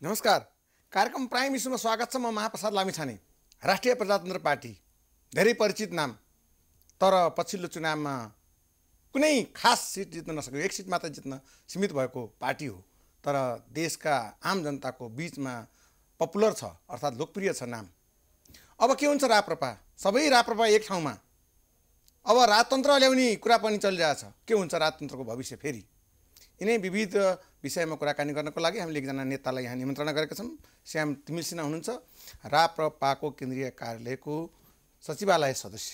नमस्कार कार्यक्रम प्राइम इस्युमा स्वागत छ म महाप्रसाद लामिछाने राष्ट्रिय प्रजातन्त्र पार्टी धेरै परिचित नाम तर पछिल्लो चुनावमा कुनै खास सिट जित्न नसक्यो एक सिट मात्र जित्न सीमित भएको पार्टी हो तर देशका आम जनताको बिचमा पपुलर छ अर्थात् लोकप्रिय छ नाम अब के हुन्छ राप्रपा सबै राप्रपा एक ठाउँमा अब राजतन्त्र ल्याउने कुरा पनि चलिरहेछ के हुन्छ राजतन्त्रको भविष्य फेरि यिनै विविध विषयमा कुराकानी गर्नको लागि हामीले एकजना नेतालाई यहाँ निमन्त्रणा गरेका छौँ श्याम तिमिल सिन्हा हुनुहुन्छ राप्रपाको केन्द्रीय कार्यालयको सचिवालय सदस्य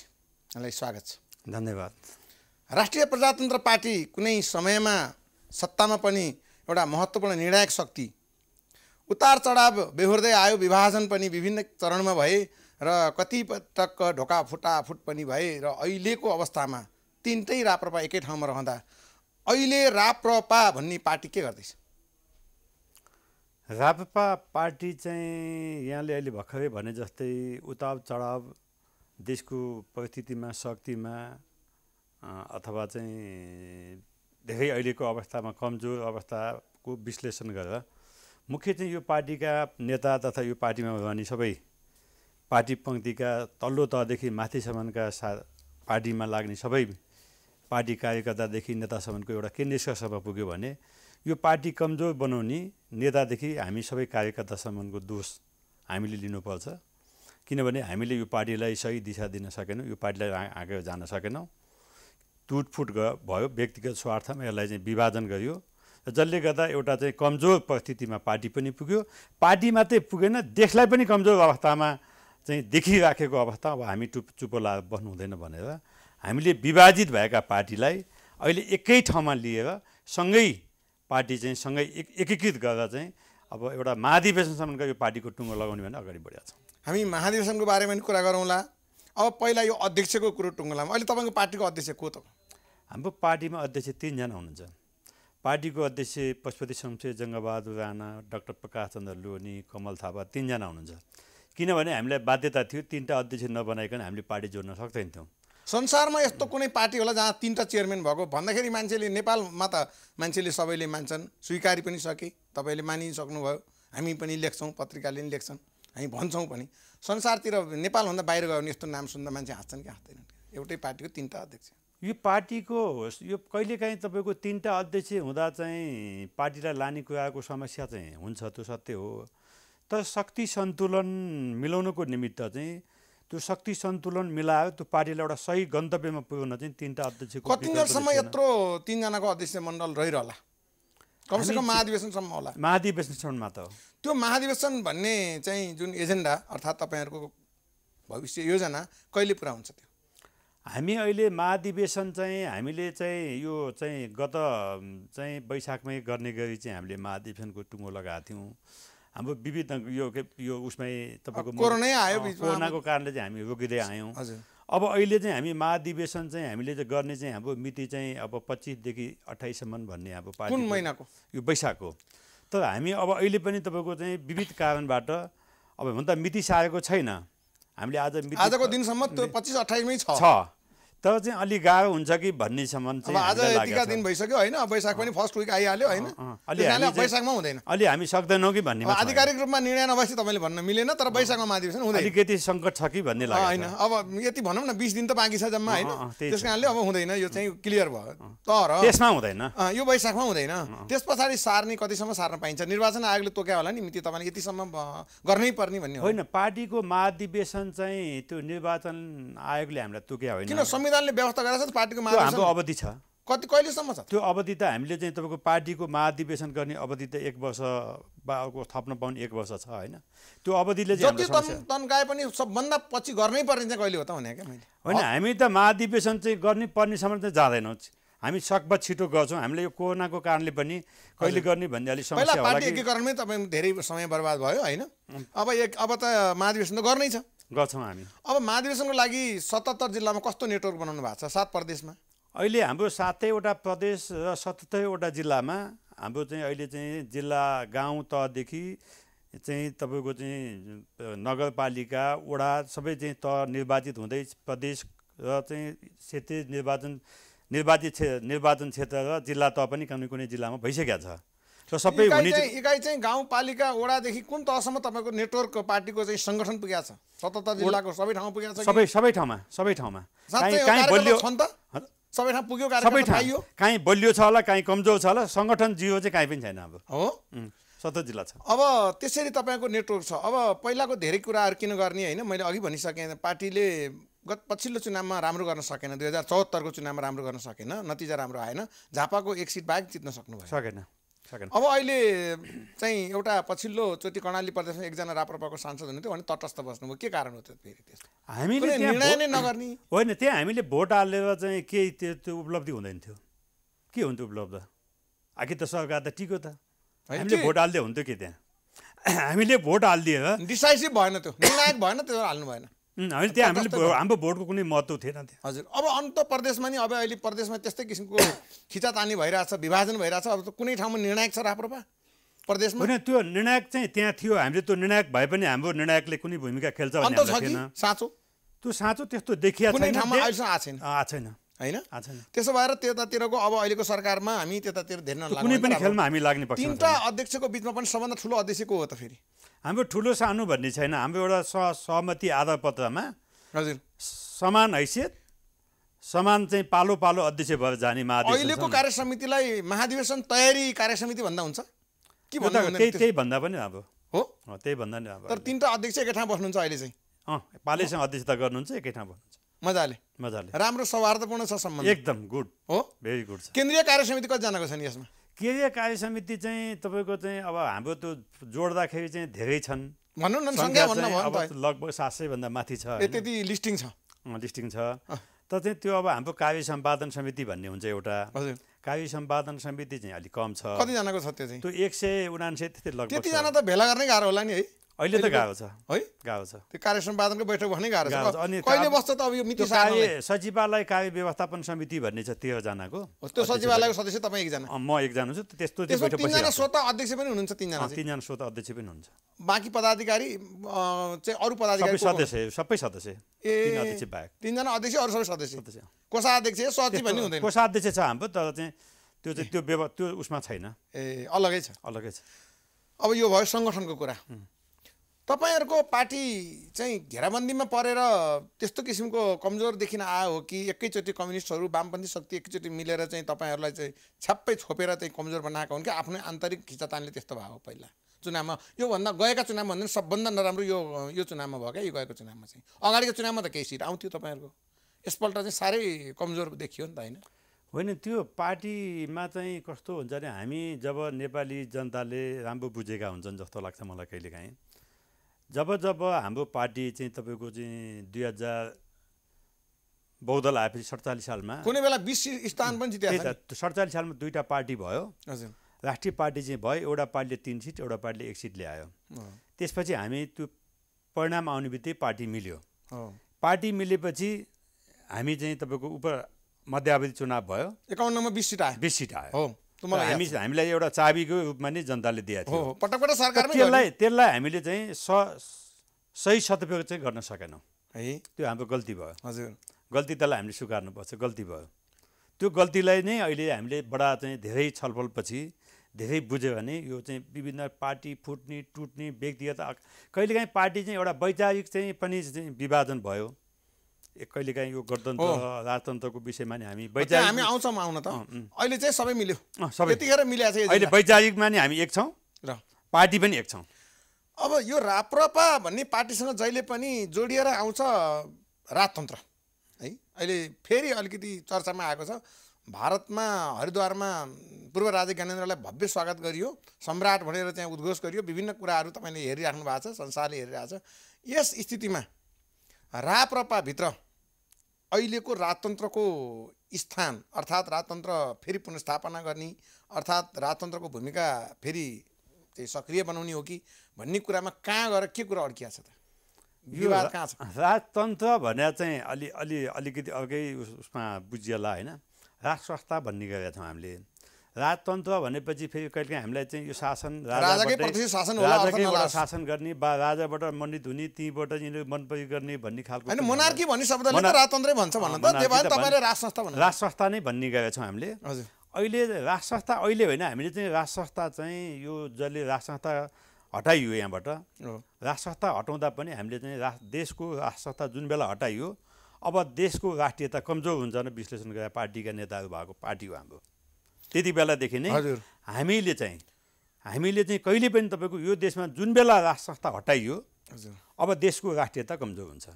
यहाँलाई स्वागत छ धन्यवाद राष्ट्रिय प्रजातन्त्र पार्टी कुनै समयमा सत्तामा पनि एउटा महत्त्वपूर्ण निर्णायक शक्ति उतार चढाव बेहोर्दै आयो विभाजन पनि विभिन्न चरणमा भए र कतिपटक ढोका फुटाफुट पनि भए र अहिलेको अवस्थामा तिनटै राप्रपा एकै ठाउँमा रहँदा अहिले राप्रपा भन्ने पार्टी के गर्दैछ राप्रपा पार्टी चाहिँ यहाँले अहिले भर्खरै भने जस्तै उताव चढाव देशको परिस्थितिमा शक्तिमा अथवा चाहिँ धेरै अहिलेको अवस्थामा कमजोर अवस्थाको विश्लेषण गरेर मुख्य चाहिँ यो पार्टीका नेता तथा यो पार्टीमा रहने सबै पार्टी पङ्क्तिका तल्लो तहदेखि माथिसम्मका सा पार्टीमा लाग्ने सबै पार्टी कार्यकर्तादेखि नेतासम्मको एउटा के निष्कर्षमा पुग्यो भने यो पार्टी कमजोर बनाउने नेतादेखि हामी सबै कार्यकर्तासम्मको दोष हामीले लिनुपर्छ किनभने हामीले यो पार्टीलाई सही दिशा दिन सकेनौँ यो पार्टीलाई आगे जान सकेनौँ टुटफुट भयो व्यक्तिगत स्वार्थमा यसलाई चाहिँ विभाजन गरियो जसले गर्दा एउटा चाहिँ कमजोर परिस्थितिमा पार्टी पनि पुग्यो पार्टी मात्रै पुगेन देशलाई पनि कमजोर अवस्थामा चाहिँ देखिराखेको अवस्था अब हामी टुप चुपो ला बस्नु हुँदैन भनेर हामीले विभाजित भएका पार्टीलाई अहिले एकै ठाउँमा लिएर सँगै पार्टी चाहिँ सँगै एक एकीकृत गरेर चाहिँ अब एउटा महाधिवेशनसम्मको यो पार्टीको टुङ्गो लगाउने भने अगाडि बढेका छौँ हामी महाधिवेशनको बारेमा पनि कुरा गरौँला अब पहिला यो अध्यक्षको कुरो टुङ्गोलामा अहिले तपाईँको पार्टीको अध्यक्ष को त हाम्रो पार्टीमा अध्यक्ष तिनजना हुनुहुन्छ पार्टीको अध्यक्ष पशुपति शमशेर जङ्गबहादुर राणा डाक्टर प्रकाश चन्द्र लोनी कमल थापा तिनजना हुनुहुन्छ किनभने हामीलाई बाध्यता थियो तिनवटा अध्यक्ष नबनाइकन हामीले पार्टी जोड्न सक्दैनथ्यौँ संसारमा यस्तो कुनै पार्टी होला जहाँ तिनवटा चेयरम्यान भएको भन्दाखेरि मान्छेले नेपालमा त मान्छेले सबैले मान्छन् स्वीकारी पनि सके तपाईँले मानिसक्नुभयो हामी पनि लेख्छौँ पत्रिकाले पनि लेख्छन् हामी भन्छौँ पनि संसारतिर नेपालभन्दा बाहिर गयो भने यस्तो नाम सुन्दा मान्छे हाँस्छन् कि हाँस्दैनन् एउटै पार्टीको तिनवटा अध्यक्ष यो पार्टीको होस् यो कहिलेकाहीँ तपाईँको तिनवटा अध्यक्ष हुँदा चाहिँ पार्टीलाई लाने कुराको समस्या चाहिँ हुन्छ त्यो सत्य हो तर शक्ति सन्तुलन मिलाउनको निमित्त चाहिँ त्यो शक्ति सन्तुलन मिलायो त्यो पार्टीलाई एउटा सही गन्तव्यमा पुग्न चाहिँ तिनवटा अध्यक्ष कतिजनासम्म यत्रो तिनजनाको अध्यक्ष मण्डल रहिरहला कमसेकम महाधिवेशनसम्म होला महाधिवेशनसम्म मात्र हो त्यो महाधिवेशन भन्ने चाहिँ जुन एजेन्डा अर्थात् तपाईँहरूको भविष्य योजना कहिले पुरा हुन्छ त्यो हामी अहिले महाधिवेशन चाहिँ हामीले चाहिँ यो चाहिँ गत चाहिँ वैशाखमै गर्ने गरी चाहिँ हामीले महाधिवेशनको टुङ्गो लगाएको थियौँ हाम्रो विविध यो के यो उसमै तपाईँको आयो कोरोनाको कारणले चाहिँ हामी रोकिँदै आयौँ अब अहिले चाहिँ हामी महाधिवेशन चाहिँ हामीले चाहिँ गर्ने चाहिँ हाम्रो मिति चाहिँ अब पच्चिसदेखि अठाइससम्म भन्ने हाम्रो पार्टी महिनाको यो वैशाखको तर हामी अब अहिले पनि तपाईँको चाहिँ विविध कारणबाट अब त मिति सारेको छैन हामीले आज आजको दिनसम्म त्यो पच्चिस अठाइसमै छ तब चाहिँ अलिक गाह्रो हुन्छ कि भन्नेसम्म चाहिँ आज यतिका दिन भइसक्यो होइन वैशाख पनि फर्स्ट विक आइहाल्यो होइन वैशाखमा हुँदैन अलि हामी सक्दैनौँ कि भन्ने आधिकारिक रूपमा निर्णय नभएपछि तपाईँले भन्न मिलेन तर वैशाखमा महाधिवेशन हुँदैन अलिकति सङ्कट छ कि भन्ने लाग्छ होइन अब यति भनौँ न बिस दिन त बाँकी छ जम्मा होइन त्यस कारणले अब हुँदैन यो चाहिँ क्लियर भयो तर त्यसमा हुँदैन यो वैशाखमा हुँदैन त्यस पछाडि सार्ने कतिसम्म सार्न पाइन्छ निर्वाचन आयोगले तोक्या होला नि मिति तपाईँले यतिसम्म गर्नै पर्ने भन्ने होइन पार्टीको महाधिवेशन चाहिँ त्यो निर्वाचन आयोगले हामीलाई तोक्या होइन निकाल्ने व्यवस्था गरेर पार्टीको हाम्रो अवधि छ कति कहिलेसम्म छ त्यो अवधि त हामीले चाहिँ तपाईँको पार्टीको महाधिवेशन गर्ने अवधि त एक वर्ष बा थप्न पाउने एक वर्ष छ होइन त्यो अवधिले जति तन्काए पनि सबभन्दा पछि गर्नै पर्ने चाहिँ कहिले हो त भने क्या मैले होइन हामी त महाधिवेशन चाहिँ गर्नै पर्नेसम्म चाहिँ जाँदैनौँ हामी सकभर छिटो गर्छौँ हामीले यो कोरोनाको कारणले पनि कहिले गर्ने भन्ने अलिक समस्या एकीकरणमै तपाईँ धेरै समय बर्बाद भयो होइन अब एक अब त महाधिवेशन त गर्नै छ गर्छौँ हामी अब महाधिवेशनको लागि सतहत्तर जिल्लामा कस्तो नेटवर्क बनाउनु भएको छ सात प्रदेशमा अहिले हाम्रो सातैवटा प्रदेश र सतहत्तरवटा जिल्लामा हाम्रो चाहिँ अहिले चाहिँ जिल्ला गाउँ तहदेखि चाहिँ तपाईँको चाहिँ नगरपालिका वडा सबै चाहिँ तह निर्वाचित हुँदै प्रदेश र चाहिँ क्षेत्रीय निर्वाचन निर्वाचित क्षे निर्वाचन क्षेत्र र जिल्ला तह पनि कुनै कुनै जिल्लामा भइसकेको छ र सबै हुने इकाइ चाहिँ गाउँपालिका वडादेखि कुन तहसम्म तपाईँको नेटवर्क पार्टीको चाहिँ सङ्गठन पुगेको छ सतहत्तर जिल्लाको सबै ठाउँमा पुगेको छ सबै सबै ठाउँमा सबै ठाउँमा काहीँ बलियो सबै ठाउँ पुग्यो सबै ठाउँ काहीँ बलियो छ होला काहीँ कमजोर छ होला सङ्गठन जियो चाहिँ काहीँ पनि छैन अब हो सत्र जिल्ला छ अब त्यसरी तपाईँको नेटवर्क छ अब पहिलाको धेरै कुराहरू किन गर्ने होइन मैले अघि भनिसकेँ पार्टीले गत पछिल्लो चुनावमा राम्रो गर्न सकेन दुई हजार चौहत्तरको चुनावमा राम्रो गर्न सकेन नतिजा राम्रो आएन झापाको एक सिट बाहेक जित्न सक्नु सक्नुभयो सकेन अब अहिले चाहिँ एउटा पछिल्लो पछिल्लोचोटि कर्णाली प्रदेशमा एकजना राप्रपाको सांसद हुनुहुन्थ्यो भने तटस्थ बस्नुभयो के कारण हो त्यो फेरि त्यस्तो हामीले निर्णय नै नगर्ने होइन त्यहाँ हामीले भोट हालेर चाहिँ केही त्यो त्यो उपलब्धि हुँदैन थियो के हुन्थ्यो उपलब्ध आखिर त सरकार त टिक्यो त हामीले भोट हालिदियो हुन्थ्यो कि त्यहाँ हामीले भोट हालिदिएर डिसाइसिभ भएन त्यो निर्णायक भएन त्यो हाल्नु भएन होइन त्यहाँ हामीले हाम्रो भोटको कुनै महत्त्व थिएन त्यहाँ हजुर अब अन्त प्रदेशमा नि अब अहिले प्रदेशमा त्यस्तै किसिमको खिचातानी भइरहेछ विभाजन भइरहेछ अब त कुनै ठाउँमा निर्णायक छ राप्रपा प्रदेशमा होइन त्यो निर्णायक चाहिँ त्यहाँ थियो हामीले त्यो निर्णायक भए पनि हाम्रो निर्णायकले कुनै भूमिका खेल्छ भन्ने साँचो त्यो साँचो त्यस्तो देखिया छैन छैन होइन त्यसो भएर त्यतातिरको अब अहिलेको सरकारमा हामी त्यतातिर धेरै कुनै पनि खेलमा हामी लाग्ने तिनवटा अध्यक्षको बिचमा पनि सबभन्दा ठुलो अध्यक्षको हो त फेरि हाम्रो ठुलो सानो भन्ने छैन हाम्रो एउटा सह सहमति आधारपत्रमा हजुर समान हैसियत समान चाहिँ पालो पालो अध्यक्ष भएर जाने महाधिवेशन अहिलेको कार्य समितिलाई महाधिवेशन तयारी कार्य समिति भन्दा हुन्छ के भन्दा त्यही त्यही भन्दा पनि अब हो त्यही भन्दा नि अब तर तिनवटा अध्यक्ष एकै ठाउँ बस्नुहुन्छ अहिले चाहिँ अँ पालिसँग अध्यक्षता गर्नुहुन्छ एकै ठाउँ बस्नुहुन्छ मजाले मजाले राम्रो सौहार्दपूर्ण छ सम्बन्ध एकदम गुड हो भेरी गुड छ केन्द्रीय कार्य समिति कतिजनाको छ नि यसमा केन्द्रीय कार्य समिति चाहिँ तपाईँको चाहिँ अब हाम्रो त्यो जोड्दाखेरि चाहिँ धेरै छन् भनौँ न लगभग सात भन्दा माथि छ त्यति लिस्टिङ छ लिस्टिङ छ तर चाहिँ त्यो अब हाम्रो कार्य सम्पादन समिति भन्ने हुन्छ एउटा कार्य सम्पादन समिति चाहिँ अलिक कम छ कतिजनाको छ त्यो चाहिँ त्यो एक सय उनान्सय त्यति लगभग त्यतिजना त भेला गर्नै गाह्रो होला नि है अहिले त गाह्रो छ है गाह्रो छ त्यो कार्य सम्पादनको बैठक भने गाह्रो छ अनि कहिले बस्छ त अब यो मिति कार्य सचिवालय कार्य व्यवस्थापन समिति भन्ने छ तेह्रजनाको त्यो सचिवालयको सदस्य तपाईँ एकजना म एकजना छु त्यस्तो तिनजना स्वत अध्यक्ष पनि हुनुहुन्छ तिनजना तिनजना स्वत अध्यक्ष पनि हुनुहुन्छ बाँकी पदाधिकारी चाहिँ अरू पदाधिकारी सदस्य सबै सदस्य ए तिनजना अध्यक्ष अरू सबै सदस्य कोषाध्यक्ष सचिव भन्ने हुँदैन कोषाध्यक्ष छ हाम्रो तर चाहिँ त्यो चाहिँ त्यो व्यव त्यो उसमा छैन ए अलगै छ अलगै छ अब यो भयो सङ्गठनको कुरा तपाईँहरूको पार्टी चाहिँ घेराबन्दीमा परेर त्यस्तो किसिमको कमजोर देखिन आयो हो कि एकैचोटि कम्युनिस्टहरू वामपन्थी शक्ति एकैचोटि मिलेर चाहिँ तपाईँहरूलाई चाहिँ छ्याप्पै छोपेर चाहिँ कमजोर बनाएको हुन् कि आफ्नै आन्तरिक खिचातानले त्यस्तो भएको पहिला चुनावमा योभन्दा गएका चुनावमा भन्दा सबभन्दा नराम्रो यो यो चुनावमा भयो क्या यो गएको चुनावमा चाहिँ अगाडिको चुनावमा त केही सिट आउँथ्यो तपाईँहरूको यसपल्ट चाहिँ साह्रै कमजोर देखियो नि त होइन होइन त्यो पार्टीमा चाहिँ कस्तो हुन्छ भने हामी जब नेपाली जनताले राम्रो बुझेका हुन्छन् जस्तो लाग्छ मलाई कहिलेकाहीँ जब जब हाम्रो पार्टी चाहिँ तपाईँको चाहिँ दुई हजार बहुदल आएपछि सडचालिस सालमा कुनै बेला बिस स्थान पनि जित्यो सडचालिस सालमा दुईवटा पार्टी भयो हजुर राष्ट्रिय पार्टी चाहिँ भयो एउटा पार्टीले तिन सिट एउटा पार्टीले एक सिट ल्यायो त्यसपछि हामी त्यो परिणाम आउने बित्तिकै पार्टी मिल्यो पार्टी मिलेपछि हामी चाहिँ तपाईँको उप मध्यावधि चुनाव भयो एकाउन्नमा बिस सिट आयो बिस सिट आयो हो हामी हामीलाई एउटा चाबीको रूपमा नै जनताले दिएको थियो पटक पटक सरकार त्यसलाई त्यसलाई हामीले चाहिँ स सही सदुपयोग चाहिँ गर्न सकेनौँ है त्यो हाम्रो गल्ती भयो हजुर गल्ती त्यसलाई हामीले स्वीकार्नुपर्छ गल्ती भयो त्यो गल्तीलाई नै अहिले हामीले बडा चाहिँ धेरै छलफलपछि धेरै बुझ्यो भने यो चाहिँ विभिन्न पार्टी फुट्ने टुट्ने व्यक्तिगत कहिलेकाहीँ पार्टी चाहिँ एउटा वैचारिक चाहिँ पनि विभाजन भयो कहिलेकाहीँ यो गणतन्त्र राजतन्त्रको विषयमा नि हामी वैचारिक हामी आउँछौँ आउन त अहिले चाहिँ सबै मिल्यो त्यतिखेर मिलाएको छ अहिले वैचारिकमा नि हामी एक छौँ र पार्टी पनि एक छौँ अब यो राप्रपा भन्ने पार्टीसँग जहिले पनि जोडिएर आउँछ राजतन्त्र है अहिले फेरि अलिकति चर्चामा आएको छ भारतमा हरिद्वारमा पूर्व राजा ज्ञानेन्द्रलाई भव्य स्वागत गरियो सम्राट भनेर त्यहाँ उद्घोष गरियो विभिन्न कुराहरू तपाईँले हेरिराख्नु भएको छ संसारले हेरिरहेको छ यस स्थितिमा राप्रपाभित्र अहिलेको राजतन्त्रको स्थान अर्थात् राजतन्त्र फेरि पुनस्थापना गर्ने अर्थात् राजतन्त्रको भूमिका फेरि त्यही सक्रिय बनाउने हो कि भन्ने कुरामा कहाँ गएर के कुरा अड्किया छ त विवाद कहाँ छ राजतन्त्र भनेर चाहिँ अलि अलि अलिकति अर्कै उसमा बुझिएला होइन राज संस्था भन्ने गरेका छौँ हामीले राजतन्त्र भनेपछि फेरि कहिलेकाहीँ हामीलाई चाहिँ यो शासन राजाबाट शासन गर्ने वा राजाबाट मण्डित हुने तीबाट यिनीहरू मनपरी गर्ने भन्ने खालको मोनार्की भन्ने शब्दले राजतन्त्रै भन्छ भन्न राज संस्था नै भन्ने गएका छौँ हामीले अहिले राज संस्था अहिले होइन हामीले चाहिँ राज संस्था चाहिँ यो जसले राज संस्था हटाइयो यहाँबाट राज संस्था हटाउँदा पनि हामीले चाहिँ रा देशको राज संस्था जुन बेला हटाइयो अब देशको राष्ट्रियता कमजोर हुन्छ भने विश्लेषण गरेर पार्टीका नेताहरू भएको पार्टी हो हाम्रो त्यति बेलादेखि नै हामीले चाहिँ हामीले चाहिँ कहिले पनि तपाईँको यो देशमा जुन बेला राष्ट्रसत्ता हटाइयो अब देशको राष्ट्रियता कमजोर हुन्छ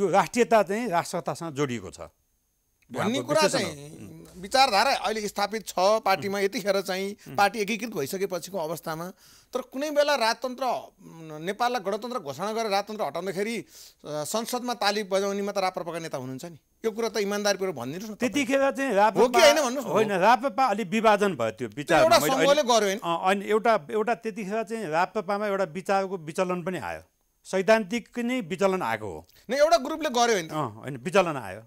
यो राष्ट्रियता चाहिँ राष्ट्रसत्तासँग जोडिएको छ भन्ने कुरा चाहिँ विचारधारा अहिले स्थापित छ पार्टीमा यतिखेर चाहिँ पार्टी एकीकृत भइसकेपछिको अवस्थामा तर कुनै बेला राजतन्त्र नेपाललाई गणतन्त्र घोषणा गरेर राजतन्त्र हटाउँदाखेरि संसदमा ताली बजाउने मात्र राप्रपाका नेता हुनुहुन्छ नि यो कुरा त कुरो भनिदिनुहोस् न त्यतिखेर चाहिँ होइन राप्रपा अलिक विभाजन भयो त्यो विचार अनि एउटा एउटा त्यतिखेर चाहिँ राप्रपामा एउटा विचारको विचलन पनि आयो सैद्धान्तिक नै विचलन आएको हो नै एउटा ग्रुपले गर्यो होइन होइन विचलन आयो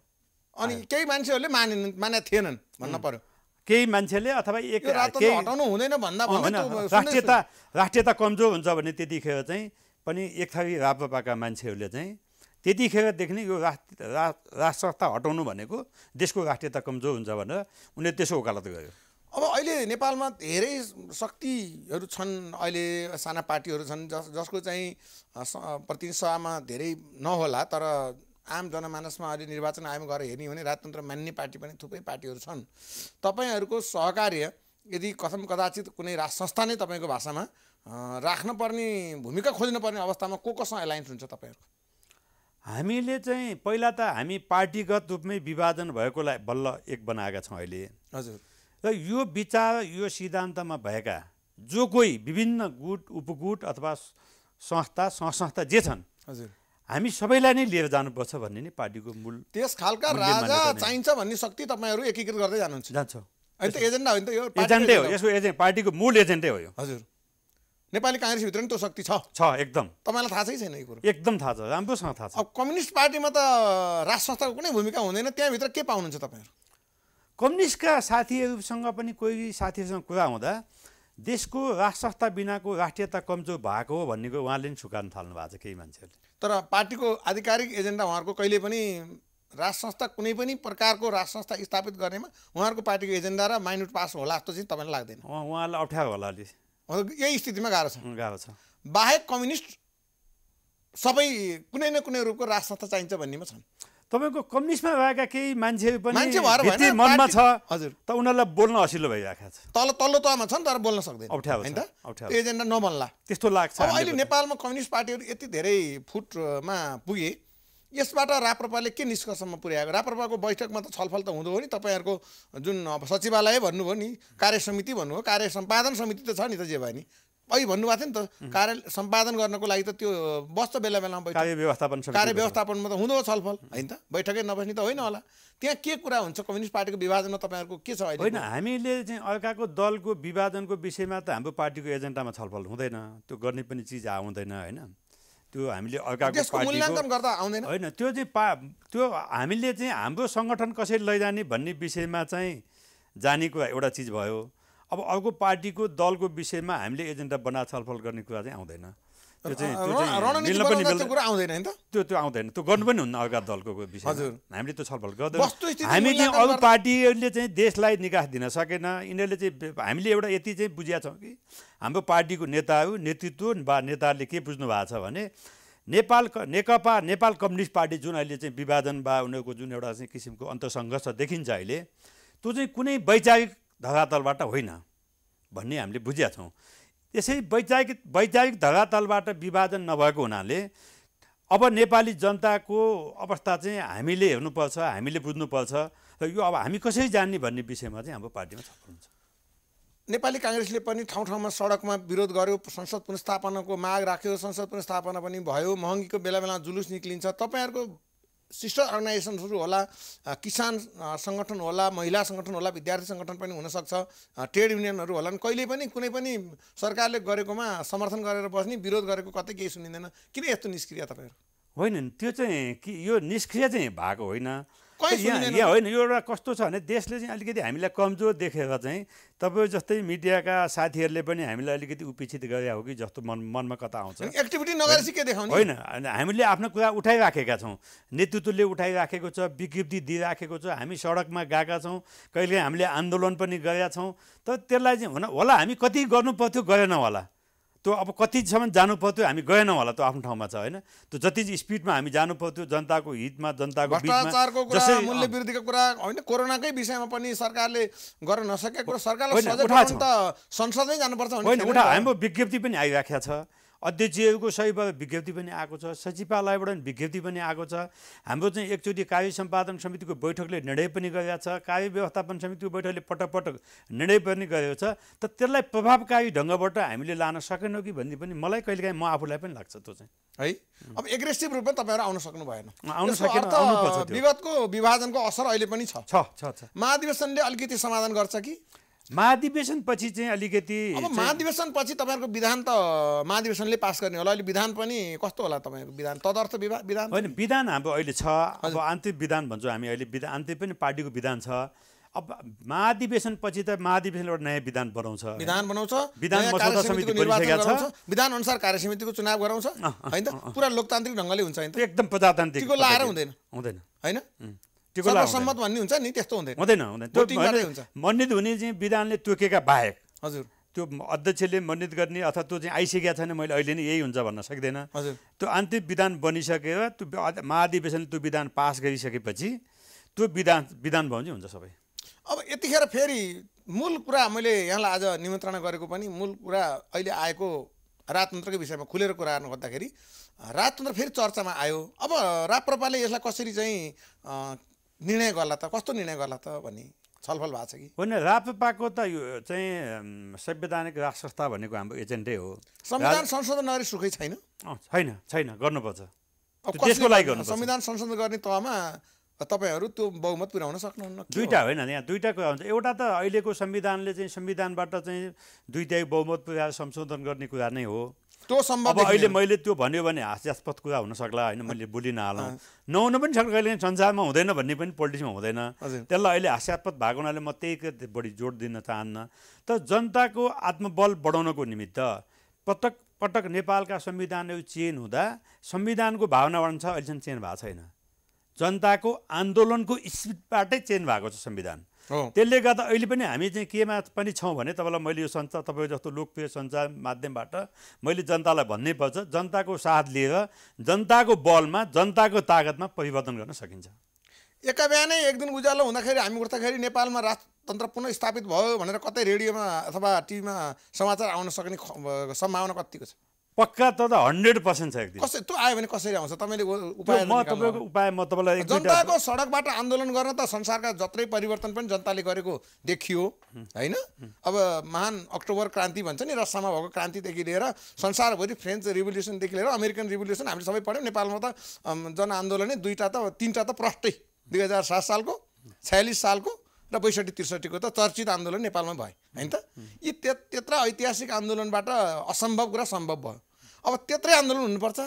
अनि केही मान्छेहरूले मानेनन् माने थिएनन् भन्न पर्यो केही मान्छेले अथवा एक हटाउनु हुँदैन भन्दा राष्ट्रियता राष्ट्रियता कमजोर हुन्छ भने त्यतिखेर चाहिँ पनि एक थरी राप्रपाका मान्छेहरूले चाहिँ त्यतिखेरदेखि नै यो राष्ट्र राष्ट्रता हटाउनु भनेको देशको राष्ट्रियता कमजोर हुन्छ भनेर उनले त्यसो वकालत गर्यो अब अहिले नेपालमा धेरै शक्तिहरू छन् अहिले साना पार्टीहरू छन् जस जसको चाहिँ प्रतिनिधि सभामा धेरै नहोला तर आम जनमानसमा अहिले निर्वाचन आयोग गएर हेर्ने हो भने राजतन्त्र मान्ने पार्टी पनि थुप्रै पार्टीहरू छन् तपाईँहरूको सहकार्य यदि कथम कदाचित कुनै राज संस्था नै तपाईँको भाषामा राख्नुपर्ने भूमिका खोज्नुपर्ने अवस्थामा को कोसँग एलायन्स हुन्छ तपाईँहरूको हामीले चाहिँ पहिला त हामी पार्टीगत रूपमै विभाजन भएकोलाई बल्ल एक बनाएका छौँ अहिले हजुर र यो विचार यो सिद्धान्तमा भएका जो कोही विभिन्न गुट उपगुट अथवा संस्था संस्था जे छन् हजुर हामी सबैलाई नै लिएर जानुपर्छ भन्ने नै पार्टीको मूल त्यस खालका राजा चाहिन्छ भन्ने शक्ति तपाईँहरू एकीकृत गर्दै जानुहुन्छ जान्छ त एजेन्डा होइन त यो एजेन्डै हो यसको एजेन्ट पार्टीको मूल एजेन्डै हो यो हजुर नेपाली काङ्ग्रेसभित्र नि त्यो शक्ति छ छ एकदम तपाईँलाई थाहा छै छैन यो कुरो एकदम थाहा छ राम्रोसँग थाहा छ अब कम्युनिस्ट पार्टीमा त राष्ट्र संस्थाको कुनै भूमिका हुँदैन त्यहाँभित्र के पाउनुहुन्छ तपाईँहरू कम्युनिस्टका साथीहरूसँग पनि कोही साथीहरूसँग कुरा हुँदा देशको राष्ट्र संस्था बिनाको राष्ट्रियता कमजोर भएको हो भन्नेको उहाँले नि सुकान थाल्नु भएको छ केही मान्छेहरूले तर पार्टीको आधिकारिक एजेन्डा उहाँहरूको कहिले पनि राज संस्था कुनै पनि प्रकारको राज संस्था स्थापित गर्नेमा उहाँहरूको पार्टीको एजेन्डा र माइन्युट पास होला जस्तो चाहिँ तपाईँलाई लाग्दैन उहाँहरूलाई अप्ठ्यारो होला अलि यही स्थितिमा गाह्रो छ गाह्रो छ बाहेक कम्युनिस्ट सबै कुनै न कुनै रूपको राज संस्था चाहिन्छ भन्नेमा छन् तपाईँको कम्युनिस्टमा भएका केही मान्छेहरू पनि मनमा छ हजुर त उनीहरूलाई बोल्न असिलो भइरहेको छ तल तल्लो तहमा छ नि तर बोल्न सक्दैन अप्ठ्यारो होइन त एजेन्डा नबन्ला त्यस्तो लाग्छ अहिले नेपालमा कम्युनिस्ट पार्टीहरू यति धेरै फुटमा पुगे यसबाट राप्रपाले के निष्कर्षमा पुर्याएको राप्रपाको बैठकमा त छलफल त हुँदो हो नि तपाईँहरूको जुन अब सचिवालय भन्नुभयो नि कार्य समिति भन्नुभयो कार्य सम्पादन समिति त छ नि त जे भयो नि अहिले भन्नुभएको थियो नि त कार्य सम्पादन गर्नको लागि त त्यो बस्छ बेला बेलामा कार्य व्यवस्थापन कार्य व्यवस्थापनमा त हुँदो छलफल होइन त बैठकै नबस्ने त होइन होला त्यहाँ के कुरा हुन्छ कम्युनिस्ट पार्टीको विभाजनमा तपाईँहरूको के छ अहिले होइन हामीले चाहिँ अर्काको दलको विभाजनको विषयमा त हाम्रो पार्टीको एजेन्डामा छलफल हुँदैन त्यो गर्ने पनि चिज आउँदैन होइन त्यो हामीले अर्काको मूल्याङ्कन गर्दा आउँदैन होइन त्यो चाहिँ पा त्यो हामीले चाहिँ हाम्रो सङ्गठन कसरी लैजाने भन्ने विषयमा चाहिँ जानेको एउटा चिज भयो अब अर्को पार्टीको दलको विषयमा हामीले एजेन्डा बना छलफल गर्ने कुरा चाहिँ आउँदैन त्यो चाहिँ त्यो चाहिँ त्यो त्यो आउँदैन त्यो गर्नु पनि हुन्न अर्का दलको विषय हामीले त्यो छलफल गर्दैन चाहिँ अरू पार्टीहरूले चाहिँ देशलाई निकास दिन सकेन यिनीहरूले चाहिँ हामीले एउटा यति चाहिँ बुझिया छौँ कि हाम्रो पार्टीको नेताहरू नेतृत्व वा नेताहरूले के बुझ्नु भएको छ भने नेपाल नेकपा नेपाल कम्युनिस्ट पार्टी जुन अहिले चाहिँ विभाजन वा उनीहरूको जुन एउटा चाहिँ किसिमको अन्तसङ्घर्ष देखिन्छ अहिले त्यो चाहिँ कुनै वैचारिक धगातलबाट होइन भन्ने हामीले बुझेका छौँ त्यसै वैचारिक वैचारिक धगातलबाट विभाजन नभएको हुनाले अब नेपाली जनताको अवस्था चाहिँ हामीले हेर्नुपर्छ हामीले बुझ्नुपर्छ र यो अब हामी कसरी जान्ने भन्ने विषयमा चाहिँ हाम्रो पार्टीमा छलफल हुन्छ नेपाली काङ्ग्रेसले पनि ठाउँ ठाउँमा सडकमा विरोध गर्यो संसद पुनस्थापनाको माग राख्यो संसद पुनस्थापना पनि भयो महँगीको बेला बेला जुलुस निक्लिन्छ तपाईँहरूको सिस्टर अर्गनाइजेसन्सहरू होला किसान सङ्गठन होला महिला सङ्गठन होला विद्यार्थी सङ्गठन पनि हुनसक्छ ट्रेड युनियनहरू होला कहिले पनि कुनै पनि सरकारले गरेकोमा समर्थन गरेर बस्ने विरोध गरेको कतै केही सुनिँदैन किन यस्तो निष्क्रिय तपाईँहरू होइन त्यो चाहिँ कि यो निष्क्रिय चाहिँ भएको होइन यहाँ होइन यो एउटा कस्तो छ भने देशले चाहिँ अलिकति हामीलाई कमजोर देखेर चाहिँ तपाईँ जस्तै मिडियाका साथीहरूले पनि हामीलाई अलिकति उपेक्षित गरे हो कि जस्तो मन मनमा कता आउँछ एक्टिभिटी नगर के देखाउने होइन हामीले आफ्नो कुरा उठाइराखेका छौँ नेतृत्वले उठाइराखेको छ विज्ञप्ति दिइराखेको छ हामी सडकमा गएका छौँ कहिले हामीले आन्दोलन पनि गरेका छौँ तर त्यसलाई चाहिँ हुन होला हामी कति गर्नु पर्थ्यो गरेनौँ होला त्यो अब कतिसम्म जानु पर्थ्यो हामी गएनौँ होला त्यो आफ्नो ठाउँमा छ होइन त्यो जति स्पिडमा हामी जानु पर्थ्यो जनताको हितमा जनताको भ्रष्टाचारको कुरा मूल्य वृद्धिको कुरा होइन कोरोनाकै विषयमा पनि सरकारले गर्न नसकेको कुरा सरकारलाई त संसदै जानुपर्छ होइन उठा हाम्रो विज्ञप्ति पनि आइराखेको छ अध्यक्षहरूको सहीबाट विज्ञप्ति पनि आएको छ सचिवालयबाट पनि विज्ञप्ति पनि आएको छ हाम्रो चाहिँ एकचोटि कार्य सम्पादन समितिको बैठकले निर्णय पनि गरेको छ कार्य व्यवस्थापन समितिको बैठकले पटक पटक निर्णय पनि गरेको छ त त्यसलाई प्रभावकारी ढङ्गबाट हामीले लान सकेनौँ कि भन्ने पनि मलाई कहिलेकाहीँ म आफूलाई पनि लाग्छ त्यो चाहिँ है अब एग्रेसिभ रूपमा तपाईँहरू आउन सक्नु भएन विगतको विभाजनको असर अहिले पनि छ छ छ महाधिवेशनले अलिकति समाधान गर्छ कि महाधिवेशनपछि चाहिँ अलिकति महाधिवेशनपछि तपाईँहरूको विधान त महाधिवेशनले पास गर्ने होला अहिले विधान पनि कस्तो होला तपाईँहरूको विधान तदर्थ विधान होइन विधान हाम्रो अहिले छ अब आन्तरिक विधान भन्छौँ हामी अहिले विधान आन्तरिक पनि पार्टीको विधान छ अब महाधिवेशनपछि त महाधिवेशनले एउटा नयाँ विधान बनाउँछ विधान बनाउँछ विधान समिति विधान अनुसार कार्य समितिको चुनाव गराउँछ होइन पुरा लोकतान्त्रिक ढङ्गले हुन्छ एकदम प्रजातान्त्रिक लाएर हुँदैन हुँदैन होइन सर्वसम्मत भन्ने हुन्छ नि त्यस्तो हुँदैन हुँदैन हुँदैन मन्दित हुने चाहिँ विधानले तोकेका बाहेक हजुर त्यो अध्यक्षले मण्डित गर्ने अथवा त्यो चाहिँ आइसकेका छैन मैले अहिले नै यही हुन्छ भन्न सक्दैन हजुर त्यो अन्तिम विधान बनिसकेर त्यो महाधिवेशनले त्यो विधान पास गरिसकेपछि त्यो विधान विधान भवन चाहिँ हुन्छ सबै अब यतिखेर फेरि मूल कुरा मैले यहाँलाई आज निमन्त्रणा गरेको पनि मूल कुरा अहिले आएको राजतन्त्रकै विषयमा खुलेर कुरा गर्नु खोज्दाखेरि राजतन्त्र फेरि चर्चामा आयो अब राप्रपाले यसलाई कसरी चाहिँ निर्णय गर्ला त कस्तो निर्णय गर्ला त भन्ने छलफल भएको छ कि होइन राजपाको त यो चाहिँ संवैधानिक राजसंस्था भनेको हाम्रो एजेन्डै हो संविधान संशोधन नगरी सुखै छैन छैन छैन गर्नुपर्छ त्यसको लागि गर्नु संविधान संशोधन गर्ने तहमा तपाईँहरू त्यो बहुमत पुर्याउन सक्नुहुन्न दुईवटा होइन यहाँ दुईवटा कुरा हुन्छ एउटा त अहिलेको संविधानले चाहिँ संविधानबाट चाहिँ दुई दुईटै बहुमत पुर्याएर संशोधन गर्ने कुरा नै हो त्यो सम्भव अहिले मैले त्यो भन्यो भने हास्यास्पद कुरा हुन सक्ला होइन मैले बोली नहालौँ नहुनु पनि सक्छ कहिले संसारमा हुँदैन भन्ने पनि पोलिटिक्समा हुँदैन त्यसलाई अहिले हास्यास्पद भएको हुनाले म त्यही बढी जोड दिन चाहन्न तर जनताको आत्मबल बढाउनको निमित्त पटक पटक नेपालका संविधानहरू चेन हुँदा संविधानको भावना छ अहिलेसम्म चेन भएको छैन जनताको आन्दोलनको स्पिडबाटै चेन भएको छ संविधान त्यसले गर्दा अहिले पनि हामी चाहिँ केमा पनि छौँ भने तपाईँलाई मैले यो सञ्चार तपाईँको जस्तो लोकप्रिय सञ्चार माध्यमबाट मैले जनतालाई भन्नै पर्छ जनताको साथ लिएर जनताको बलमा जनताको तागतमा परिवर्तन गर्न सकिन्छ एका बिहानै एक दिन उज्यालो हुँदाखेरि हामी उठ्दाखेरि नेपालमा राजतन्त्र पुनः स्थापित भयो भनेर कतै रेडियोमा अथवा टिभीमा समाचार आउन सक्ने सम्भावना कतिको छ पक्का त हन्ड्रेड पर्सेन्ट छ एकदम कसै त्यो आयो भने कसरी आउँछ तपाईँले उपाय म तपाईँको उपाय म तपाईँलाई जनताको सडकबाट आन्दोलन गर्न त संसारका जत्रै परिवर्तन पनि जनताले गरेको देखियो होइन अब महान अक्टोबर क्रान्ति भन्छ नि रसामा भएको क्रान्तिदेखि लिएर संसारभरि फ्रेन्च रिभोल्युसनदेखि लिएर अमेरिकन रिभोल्युसन हामीले सबै पढ्यौँ नेपालमा त जनआन्दोलनै दुईवटा त तिनवटा त प्रष्टै दुई हजार सात सालको छयालिस सालको र बैसठी त्रिसठीको त चर्चित आन्दोलन नेपालमा भयो होइन त यी त्यत्रा ऐतिहासिक आन्दोलनबाट असम्भव कुरा सम्भव भयो अब त्यत्रै आन्दोलन हुनुपर्छ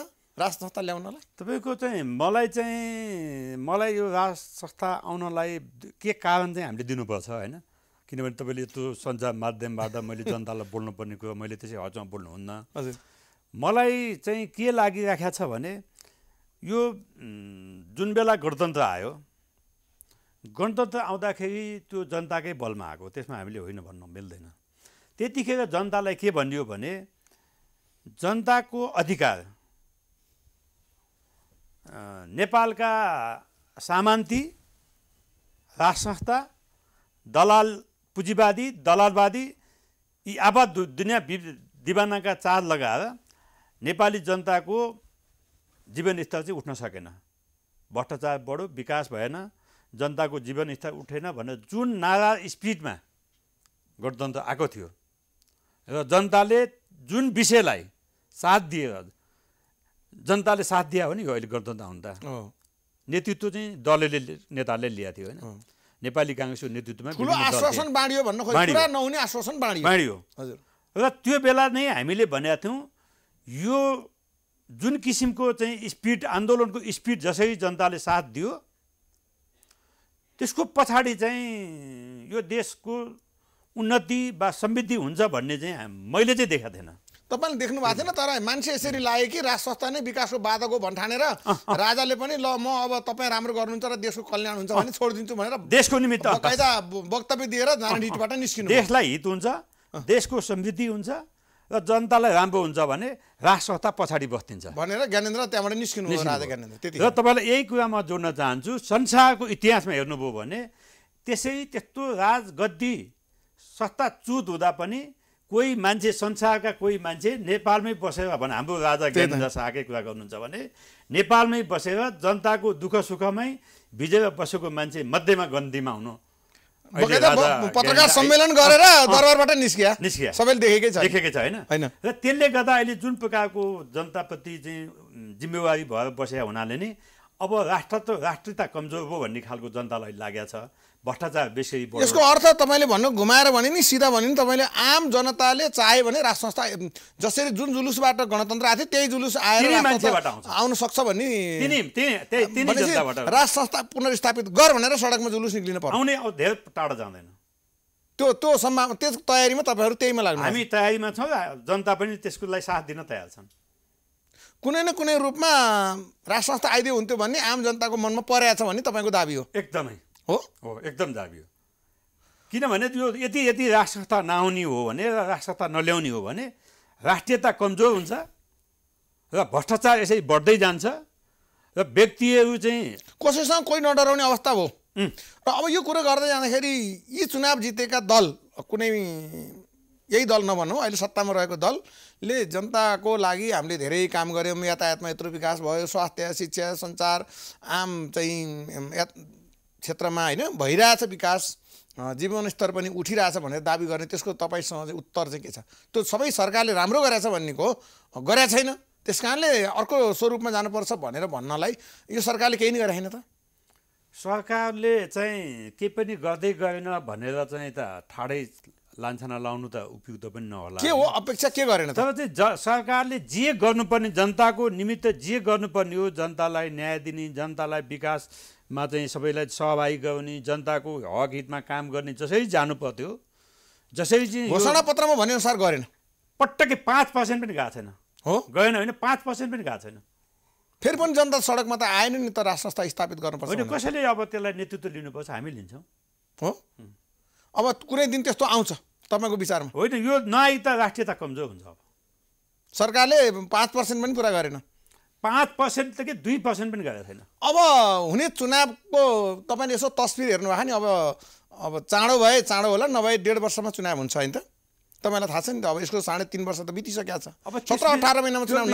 राज संस्था ल्याउनलाई तपाईँको चाहिँ मलाई चाहिँ मलाई यो राज संस्था आउनलाई के कारण चाहिँ हामीले दिनुपर्छ होइन किनभने तपाईँले यत्रो सञ्चार माध्यमबाट मैले जनतालाई बोल्नुपर्ने कुरो मैले त्यसै हजमा बोल्नुहुन्न हजुर मलाई चाहिँ के लागिराखेको छ भने यो जुन बेला गणतन्त्र आयो गणतन्त्र आउँदाखेरि त्यो जनताकै बलमा आएको त्यसमा हामीले होइन भन्न मिल्दैन त्यतिखेर जनतालाई के भनियो भने जनताको अधिकार नेपालका सामान्ती राज संस्था दलाल पुँजीवादी दलालवादी यी आपात दुनियाँ दिवानाका चार लगाएर नेपाली जनताको जीवनस्तर चाहिँ उठ्न सकेन भ्रष्टाचार बढो विकास भएन जनताको जीवनस्तर उठेन भनेर जुन नारा स्पिडमा गणतन्त्र आएको थियो र जनताले जुन विषयलाई साथ दिएर जनताले साथ दिए हो नि यो अहिले गणतन्त्र त नेतृत्व चाहिँ दलले नेताले लिएको थियो होइन नेपाली काङ्ग्रेसको नेतृत्वमा बाँडियो र त्यो बेला नै हामीले भनेका थियौँ यो जुन किसिमको चाहिँ स्पिड आन्दोलनको स्पिड जसरी जनताले साथ दियो त्यसको पछाडि चाहिँ यो देशको उन्नति वा समृद्धि हुन्छ भन्ने चाहिँ मैले चाहिँ देखाएको थिएन तपाईँले देख्नु भएको थिएन तर मान्छे यसरी लाग्यो कि राज संस्था नै विकासको हो भन्ठानेर राजाले पनि ल म अब तपाईँ राम्रो गर्नुहुन्छ र देशको कल्याण हुन्छ भने छोडिदिन्छु भनेर देशको निमित्त वक्तव्य दिएर नारायण हिटबाट निस्किनु देशलाई हित हुन्छ देशको समृद्धि हुन्छ र जनतालाई राम्रो हुन्छ भने राजसंस्था पछाडि बस्तिन्छ भनेर ज्ञानेन्द्र त्यहाँबाट निस्किनु र तपाईँलाई यही कुरा म जोड्न चाहन्छु संसारको इतिहासमा हेर्नुभयो भने त्यसै त्यस्तो राजगद्दी सत्ता चुत हुँदा पनि कोही मान्छे संसारका कोही मान्छे नेपालमै बसेर भने हाम्रो राजा ज्ञानेन्द्र शाहकै कुरा गर्नुहुन्छ भने नेपालमै बसेर जनताको दुःख सुखमै भिजेर बसेको मान्छे मध्येमा गन्दीमा हुनु पत्रकार सम्मेलन गरेर दरबारबाट निस्किया निस्किया सबैले देखेकै छ देखेकै छ होइन र त्यसले गर्दा अहिले जुन प्रकारको जनताप्रति चाहिँ जिम्मेवारी भएर बसेका हुनाले नि अब राष्ट्र राष्ट्रियता कमजोर भयो भन्ने खालको जनतालाई लागेको छ भ्रष्टाचार बेसरी यसको अर्थ तपाईँले भन्नु घुमाएर भने नि सिधा भने नि तपाईँले आम जनताले चाह्यो भने राष्ट्र संस्था जसरी जुन जुलुसबाट गणतन्त्र आएको थियो त्यही जुलुस आएर आउन सक्छ भन्ने राष्ट्र संस्था पुनर्स्थापित गर भनेर सडकमा जुलुस निक्लिनु पर्छ आउने अब धेरै टाढो जाँदैन त्यो त्यो सम्भाव त्यो तयारीमा तपाईँहरू त्यहीमा लाग्नु हामी तयारीमा छौँ जनता पनि त्यसको लागि साथ दिन तयार छन् कुनै न कुनै रूपमा राष्ट्र संस्था आइदियो हुन्थ्यो भन्ने आम जनताको मनमा परेको छ भन्ने तपाईँको दाबी हो एकदमै हो हो एकदम दाबी हो किनभने त्यो यति यति राष्ट्रता नआउने हो भने र राष्ट्रता नल्याउने हो भने राष्ट्रियता कमजोर हुन्छ र भ्रष्टाचार यसरी बढ्दै जान्छ र व्यक्तिहरू चाहिँ कसैसँग कोही नडराउने अवस्था हो र अब यो कुरो गर्दै जाँदाखेरि यी चुनाव जितेका दल कुनै यही दल नभनौँ अहिले सत्तामा रहेको दलले जनताको लागि हामीले धेरै काम गऱ्यौँ यातायातमा यत्रो विकास भयो स्वास्थ्य शिक्षा सञ्चार आम चाहिँ क्षेत्रमा होइन भइरहेछ विकास जीवनस्तर पनि उठिरहेछ भनेर दावी गर्ने त्यसको तपाईँसँग चाहिँ उत्तर चाहिँ के छ त्यो सबै सरकारले राम्रो गरेछ भन्नेको गरे छैन त्यस कारणले अर्को स्वरूपमा जानुपर्छ भनेर भन्नलाई यो सरकारले केही नै छैन त सरकारले चाहिँ के पनि गर्दै गरेन भनेर चाहिँ त ठाडै लान्छना लाउनु त उपयुक्त पनि नहोला के हो अपेक्षा के गरेन तर चाहिँ ज सरकारले जे गर्नुपर्ने जनताको निमित्त जे गर्नुपर्ने हो जनतालाई न्याय दिने जनतालाई विकास मा चाहिँ सबैलाई सहभागी गर्ने जनताको हक हितमा काम गर्ने जसरी जानु पर्थ्यो जसरी चाहिँ घोषणा पत्रमा भनेअनुसार गरेन पटक्कै पाँच पर्सेन्ट पनि गएको छैन हो गएन होइन पाँच पर्सेन्ट पनि गएको छैन फेरि पनि जनता सडकमा त आएन नि त राष्ट्र स्थापित गर्नुपर्छ होइन कसैले अब त्यसलाई नेतृत्व लिनुपर्छ हामी लिन्छौँ हो अब कुनै दिन त्यस्तो आउँछ तपाईँको विचारमा होइन यो नआइ त राष्ट्रियता कमजोर हुन्छ अब सरकारले पाँच पर्सेन्ट पनि कुरा गरेन पाँच पर्सेन्ट त के दुई पर्सेन्ट पनि गएको छैन अब हुने चुनावको तपाईँले यसो तस्बिर हेर्नुभएको नि अब अब चाँडो भए चाँडो होला नभए डेढ वर्षमा चुनाव हुन्छ होइन त तपाईँलाई थाहा छ नि त अब यसको साढे तिन वर्ष त बितिसकेको छ अब सत्र अठार महिनामा चुनाव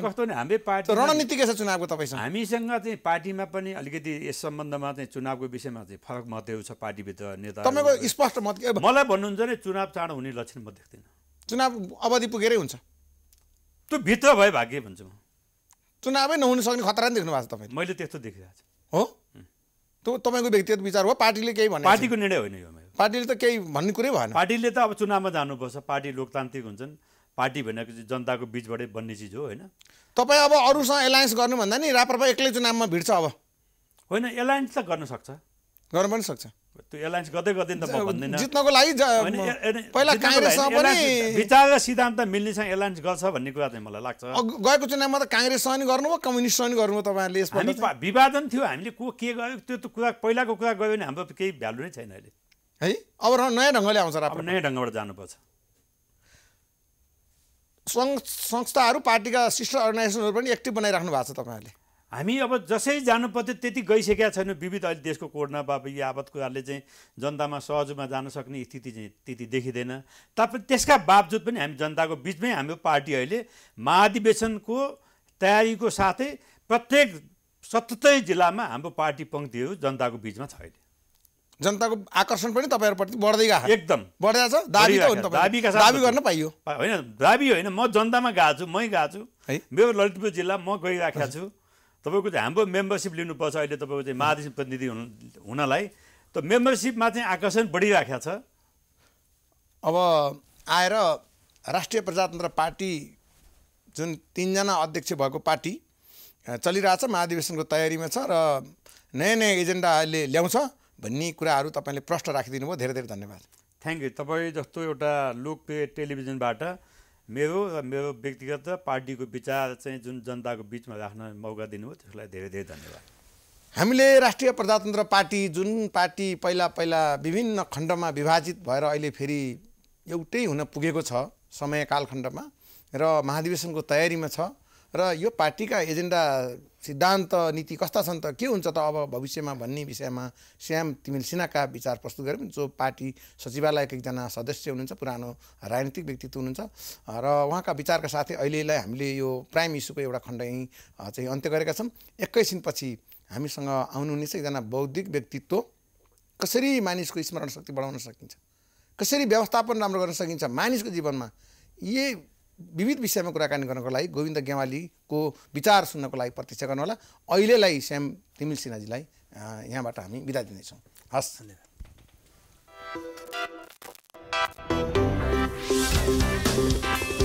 कस्तो नि हाम्रै पार्टी रणनीति के छ चुनावको तपाईँसँग हामीसँग चाहिँ पार्टीमा पनि अलिकति यस सम्बन्धमा चाहिँ चुनावको विषयमा चाहिँ फरक मतहरू छ पार्टीभित्र नेता तपाईँको स्पष्ट मत के मलाई भन्नुहुन्छ नि चुनाव चाँडो हुने लक्षण म देख्दिनँ चुनाव अवधि पुगेरै हुन्छ त्यो भित्र भए भाग्य भन्छु म चुनावै नहुन सक्ने खतरा पनि देख्नु भएको छ तपाईँ मैले त्यस्तो देखिरहेको छु हो त तपाईँको व्यक्तिगत विचार हो पार्टीले केही भन्नु पार्टीको निर्णय होइन यो मेरो पार्टीले त केही भन्ने कुरै भएन पार्टीले त अब चुनावमा जानुपर्छ पार्टी लोकतान्त्रिक हुन्छन् पार्टी भनेको चाहिँ जनताको बिचबाटै बन्ने चिज हो होइन तपाईँ अब अरूसँग एलायन्स गर्नुभन्दा नि राप्रपा एक्लै चुनावमा भिड्छ अब होइन एलायन्स त गर्न सक्छ गर्न पनि सक्छ त्यो एलायन्स गर्दै गर्दैन त म भन्दिनँ जित्नको लागि पहिला काङ्ग्रेससँग पनि विचार र सिद्धान्त मिल्नेसँग एलायन्स गर्छ भन्ने कुरा चाहिँ मलाई लाग्छ गएको चुनावमा त काङ्ग्रेससँग नि गर्नुभयो कम्युनिस्टसँग नि गर्नुभयो तपाईँहरूले यसमा हामी विवादन थियो हामीले को के गर्यो त्यो त कुरा पहिलाको कुरा गयो भने हाम्रो केही भ्यालु नै छैन अहिले है अब नयाँ ढङ्गले आउँछ अब नयाँ ढङ्गबाट जानुपर्छ सङ्घ संस्थाहरू पार्टीका सिस्टर अर्गनाइजेसनहरू पनि एक्टिभ बनाइराख्नु भएको छ तपाईँहरूले हामी अब जसै जानु पर्थ्यो त्यति गइसकेका छैनौँ विविध अहिले देशको कोर्ना कोरोना यो आपतकाले चाहिँ जनतामा सहजमा जान सक्ने स्थिति चाहिँ त्यति देखिँदैन तापनि त्यसका बावजुद पनि हामी जनताको बिचमै हाम्रो पार्टी अहिले महाधिवेशनको तयारीको साथै प्रत्येक सतै जिल्लामा हाम्रो पार्टी पङ्क्तिहरू जनताको बिचमा छ अहिले जनताको आकर्षण पनि तपाईँहरूप्रति बढ्दै गएको एकदम बढ्दै छ दाबी दाबीका दाबी गर्न पाइयो होइन दाबी होइन म जनतामा गएको छु मै गएको छु मेरो ललितपुर जिल्ला म गइराखेको छु तपाईँको चाहिँ हाम्रो मेम्बरसिप लिनुपर्छ अहिले तपाईँको चाहिँ महादेश प्रतिनिधि हुनु हुनलाई त मेम्बरसिपमा चाहिँ आकर्षण बढिराखेको छ अब आएर राष्ट्रिय प्रजातन्त्र पार्टी जुन तिनजना अध्यक्ष भएको पार्टी चलिरहेछ महाधिवेशनको तयारीमा छ र नयाँ नयाँ एजेन्डा अहिले ल्याउँछ भन्ने कुराहरू तपाईँले प्रश्न राखिदिनु भयो धेरै धेरै धन्यवाद थ्याङ्क यू तपाईँ जस्तो एउटा लोकप्रिय टेलिभिजनबाट मेरो र मेरो व्यक्तिगत र पार्टीको विचार चाहिँ जुन जनताको बिचमा राख्न मौका दिनुभयो त्यसलाई धेरै धेरै धन्यवाद हामीले राष्ट्रिय प्रजातन्त्र पार्टी जुन पार्टी पहिला पहिला विभिन्न खण्डमा विभाजित भएर अहिले फेरि एउटै हुन पुगेको छ समय कालखण्डमा र महाधिवेशनको तयारीमा छ र यो पार्टीका एजेन्डा सिद्धान्त नीति कस्ता छन् त के हुन्छ त अब भविष्यमा भन्ने विषयमा श्याम तिमिल सिन्हाका विचार प्रस्तुत गऱ्यौँ जो पार्टी सचिवालयका एकजना सदस्य हुनुहुन्छ पुरानो राजनीतिक व्यक्तित्व हुनुहुन्छ र उहाँका विचारका साथै अहिलेलाई हामीले यो प्राइम इस्युको एउटा खण्ड यहीँ चाहिँ अन्त्य गरेका छौँ एकैछिनपछि हामीसँग आउनुहुनेछ एकजना बौद्धिक व्यक्तित्व कसरी मानिसको स्मरण शक्ति बढाउन सकिन्छ कसरी व्यवस्थापन राम्रो गर्न सकिन्छ मानिसको जीवनमा यी विविध विषयमा कुराकानी गर्नको लागि गोविन्द गेवालीको विचार सुन्नको लागि प्रतीक्षा गर्नुहोला अहिलेलाई श्याम तिमिल सिन्हाजीलाई यहाँबाट हामी बिदा दिनेछौँ हस् धन्यवाद